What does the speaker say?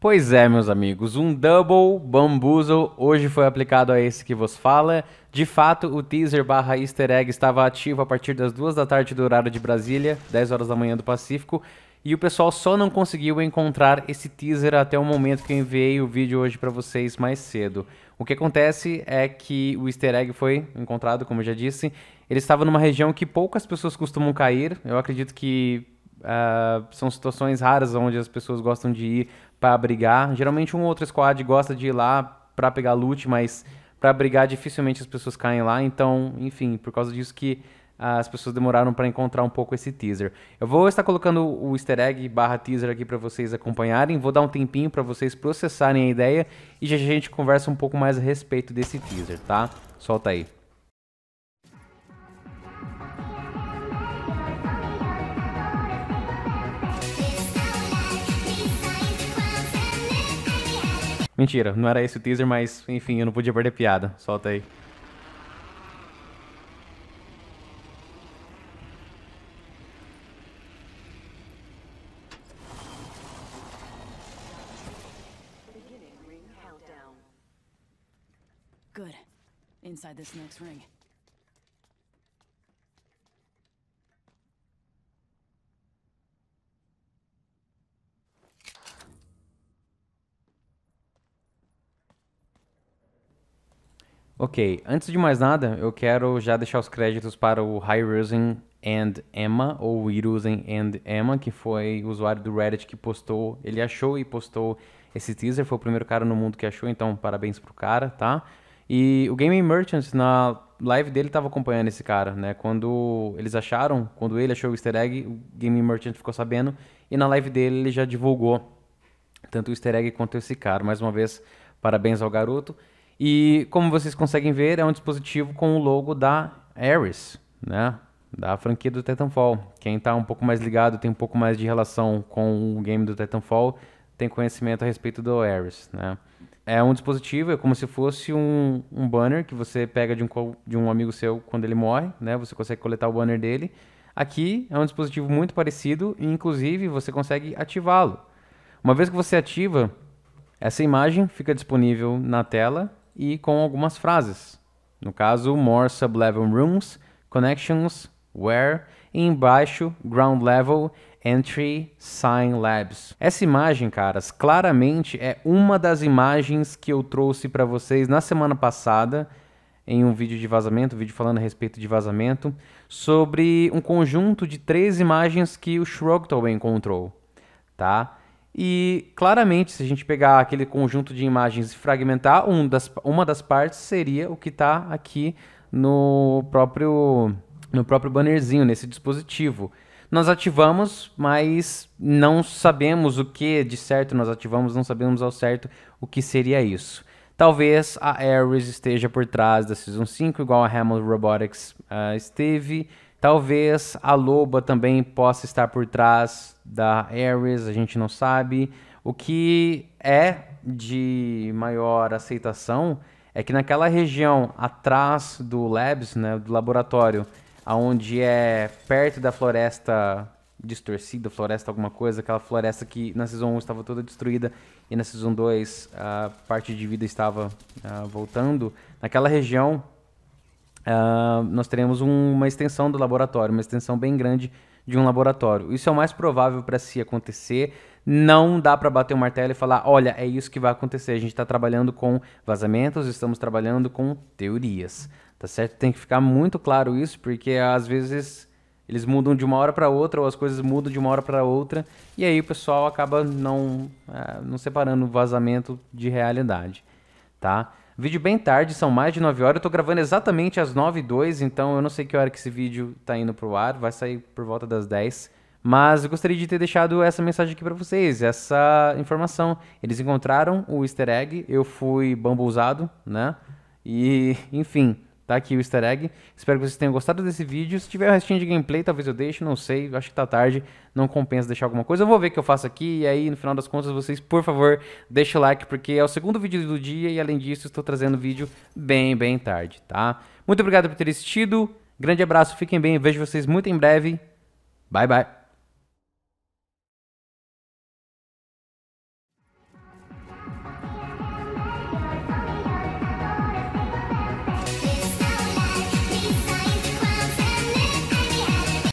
Pois é, meus amigos, um double bamboozle hoje foi aplicado a esse que vos fala. De fato, o teaser barra easter egg estava ativo a partir das duas da tarde do horário de Brasília, 10 horas da manhã do Pacífico, e o pessoal só não conseguiu encontrar esse teaser até o momento que eu enviei o vídeo hoje para vocês mais cedo. O que acontece é que o easter egg foi encontrado, como eu já disse, ele estava numa região que poucas pessoas costumam cair, eu acredito que Uh, são situações raras onde as pessoas gostam de ir para brigar. Geralmente um ou outro squad gosta de ir lá para pegar loot, mas para brigar dificilmente as pessoas caem lá. Então, enfim, por causa disso que uh, as pessoas demoraram para encontrar um pouco esse teaser. Eu vou estar colocando o easter egg barra teaser aqui para vocês acompanharem. Vou dar um tempinho para vocês processarem a ideia e já a gente conversa um pouco mais a respeito desse teaser, tá? Solta aí. Mentira, não era esse o teaser, mas enfim, eu não podia perder piada. Solta aí. Good. Inside this next ring. Ok, antes de mais nada, eu quero já deixar os créditos para o High and Emma, ou Irusen and Emma, que foi o usuário do Reddit que postou, ele achou e postou esse teaser, foi o primeiro cara no mundo que achou, então parabéns pro cara, tá? E o Gaming Merchants, na live dele, estava acompanhando esse cara, né? Quando eles acharam, quando ele achou o easter egg, o Gaming Merchant ficou sabendo, e na live dele ele já divulgou tanto o easter egg quanto esse cara. Mais uma vez, parabéns ao garoto. E como vocês conseguem ver, é um dispositivo com o logo da Ares, né? Da franquia do Titanfall. Quem está um pouco mais ligado, tem um pouco mais de relação com o game do Titanfall, tem conhecimento a respeito do Ares, né? É um dispositivo, é como se fosse um, um banner que você pega de um, de um amigo seu quando ele morre, né? Você consegue coletar o banner dele. Aqui é um dispositivo muito parecido e, inclusive, você consegue ativá-lo. Uma vez que você ativa, essa imagem fica disponível na tela e com algumas frases. No caso, more sub-level rooms, connections, where, e embaixo, ground level, entry, sign labs. Essa imagem, caras, claramente é uma das imagens que eu trouxe para vocês na semana passada em um vídeo de vazamento, um vídeo falando a respeito de vazamento, sobre um conjunto de três imagens que o Shrugtal encontrou, tá? E claramente, se a gente pegar aquele conjunto de imagens e fragmentar, um das, uma das partes seria o que está aqui no próprio, no próprio bannerzinho, nesse dispositivo. Nós ativamos, mas não sabemos o que de certo nós ativamos, não sabemos ao certo o que seria isso. Talvez a Ares esteja por trás da Season 5, igual a Hamilton Robotics uh, esteve. Talvez a loba também possa estar por trás da Ares, a gente não sabe. O que é de maior aceitação é que naquela região atrás do labs, né, do laboratório, aonde é perto da floresta distorcida, floresta alguma coisa, aquela floresta que na Season 1 estava toda destruída e na Season 2 a parte de vida estava uh, voltando, naquela região uh, nós teremos um, uma extensão do laboratório, uma extensão bem grande de um laboratório. Isso é o mais provável para se acontecer. Não dá para bater o martelo e falar, olha, é isso que vai acontecer. A gente está trabalhando com vazamentos, estamos trabalhando com teorias, tá certo? Tem que ficar muito claro isso, porque às vezes eles mudam de uma hora para outra ou as coisas mudam de uma hora para outra e aí o pessoal acaba não, é, não separando vazamento de realidade, tá? Vídeo bem tarde, são mais de 9 horas. Eu tô gravando exatamente às 9 e 2, então eu não sei que hora que esse vídeo tá indo pro ar. Vai sair por volta das 10. Mas eu gostaria de ter deixado essa mensagem aqui para vocês, essa informação. Eles encontraram o easter egg, eu fui bambuzado, né? E, enfim, Tá aqui o easter egg. Espero que vocês tenham gostado desse vídeo. Se tiver o restinho de gameplay, talvez eu deixe, não sei. Acho que tá tarde, não compensa deixar alguma coisa. Eu vou ver o que eu faço aqui. E aí, no final das contas, vocês, por favor, deixem o like, porque é o segundo vídeo do dia. E além disso, estou trazendo vídeo bem, bem tarde, tá? Muito obrigado por ter assistido. Grande abraço, fiquem bem. Vejo vocês muito em breve. Bye, bye.